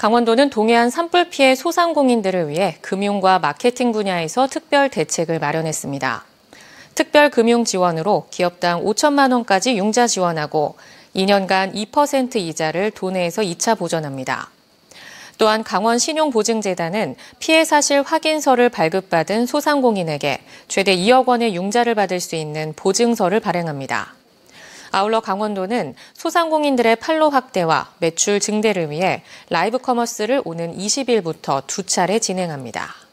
강원도는 동해안 산불 피해 소상공인들을 위해 금융과 마케팅 분야에서 특별 대책을 마련했습니다. 특별 금융 지원으로 기업당 5천만 원까지 융자 지원하고 2년간 2% 이자를 도내에서 2차 보전합니다. 또한 강원신용보증재단은 피해 사실 확인서를 발급받은 소상공인에게 최대 2억 원의 융자를 받을 수 있는 보증서를 발행합니다. 아울러 강원도는 소상공인들의 판로 확대와 매출 증대를 위해 라이브 커머스를 오는 20일부터 두 차례 진행합니다.